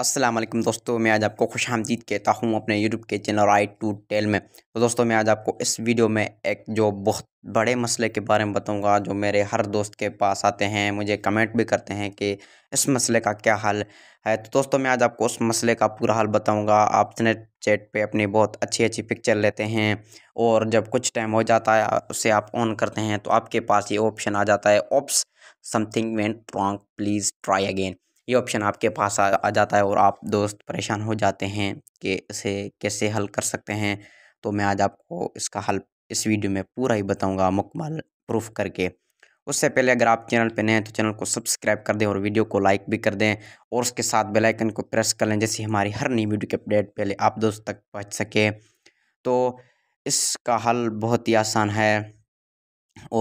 अस्सलाम वालेकुम दोस्तों मैं आज आपको खुश आमदीद कहता हूँ अपने यूट्यूब के चैनल राइट टू टेल में तो दोस्तों मैं आज आपको इस वीडियो में एक जो बहुत बड़े मसले के बारे में बताऊंगा जो मेरे हर दोस्त के पास आते हैं मुझे कमेंट भी करते हैं कि इस मसले का क्या हल है तो दोस्तों मैं आज आपको उस मसले का पूरा हल बताऊंगा आप स्नैपचैट पे अपनी बहुत अच्छी अच्छी पिक्चर लेते हैं और जब कुछ टाइम हो जाता है उसे आप ऑन करते हैं तो आपके पास ये ऑप्शन आ जाता है oops something went wrong please try again ये ऑप्शन आपके पास आ, आ जाता है और आप दोस्त परेशान हो जाते हैं कि इसे कैसे हल कर सकते हैं तो मैं आज आपको इसका हल इस वीडियो में पूरा ही बताऊँगा मुकमल प्रूफ करके उससे पहले अगर आप चैनल पर नए हैं तो चैनल को सब्सक्राइब कर दें और वीडियो को लाइक भी कर दें और उसके साथ बेल आइकन को प्रेस कर लें जैसे हमारी हर नई वीडियो के अपडेट पहले आप दोस्त तक पहुंच सके तो इसका हल बहुत ही आसान है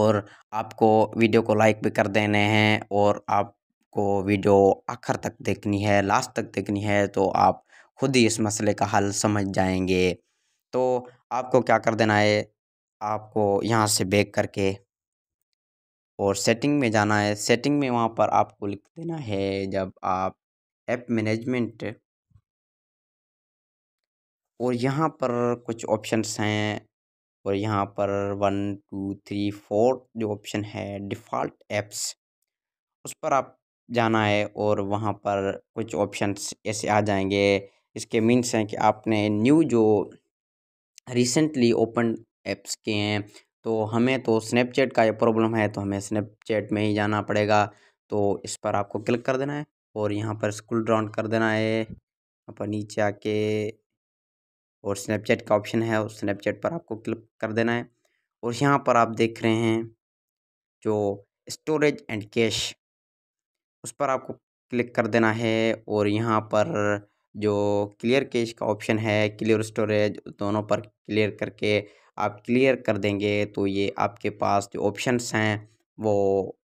और आपको वीडियो को लाइक भी कर देने हैं और आप आपको वीडियो आखिर तक देखनी है लास्ट तक देखनी है तो आप खुद ही इस मसले का हल समझ जाएंगे तो आपको क्या कर देना है आपको यहाँ से बेक करके और सेटिंग में जाना है सेटिंग में वहाँ पर आपको लिख देना है जब आप ऐप मैनेजमेंट और यहाँ पर कुछ ऑप्शंस हैं और यहाँ पर वन टू थ्री फोर जो ऑप्शन है डिफ़ॉल्ट एप्स उस पर आप जाना है और वहाँ पर कुछ ऑप्शंस ऐसे आ जाएंगे इसके मीन्स हैं कि आपने न्यू जो रिसेंटली ओपन ऐप्स के हैं तो हमें तो स्नैपचैट का ये प्रॉब्लम है तो हमें स्नैपचैट में ही जाना पड़ेगा तो इस पर आपको क्लिक कर देना है और यहाँ पर स्कूल ड्राउन कर देना है यहाँ पर नीचे आके और स्नैपचैट का ऑप्शन है उस स्नैपचैट पर आपको क्लिक कर देना है और यहाँ पर आप देख रहे हैं जो स्टोरेज एंड कैश उस पर आपको क्लिक कर देना है और यहाँ पर जो क्लियर कैश का ऑप्शन है क्लियर स्टोरेज दोनों पर क्लियर करके आप क्लियर कर देंगे तो ये आपके पास जो ऑप्शंस हैं वो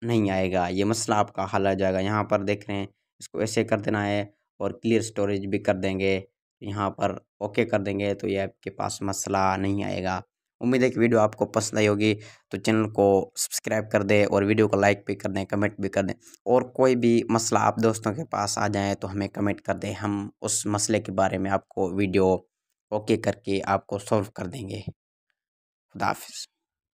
नहीं आएगा ये मसला आपका हल आ जाएगा यहाँ पर देख रहे हैं इसको ऐसे कर देना है और क्लियर स्टोरेज भी कर देंगे यहाँ पर ओके कर देंगे तो ये आपके पास मसला नहीं आएगा उम्मीद है कि वीडियो आपको पसंद आई होगी तो चैनल को सब्सक्राइब कर दें और वीडियो को लाइक भी कर दें कमेंट भी कर दें और कोई भी मसला आप दोस्तों के पास आ जाए तो हमें कमेंट कर दें हम उस मसले के बारे में आपको वीडियो ओके करके आपको सॉल्व कर देंगे खुदाफिज़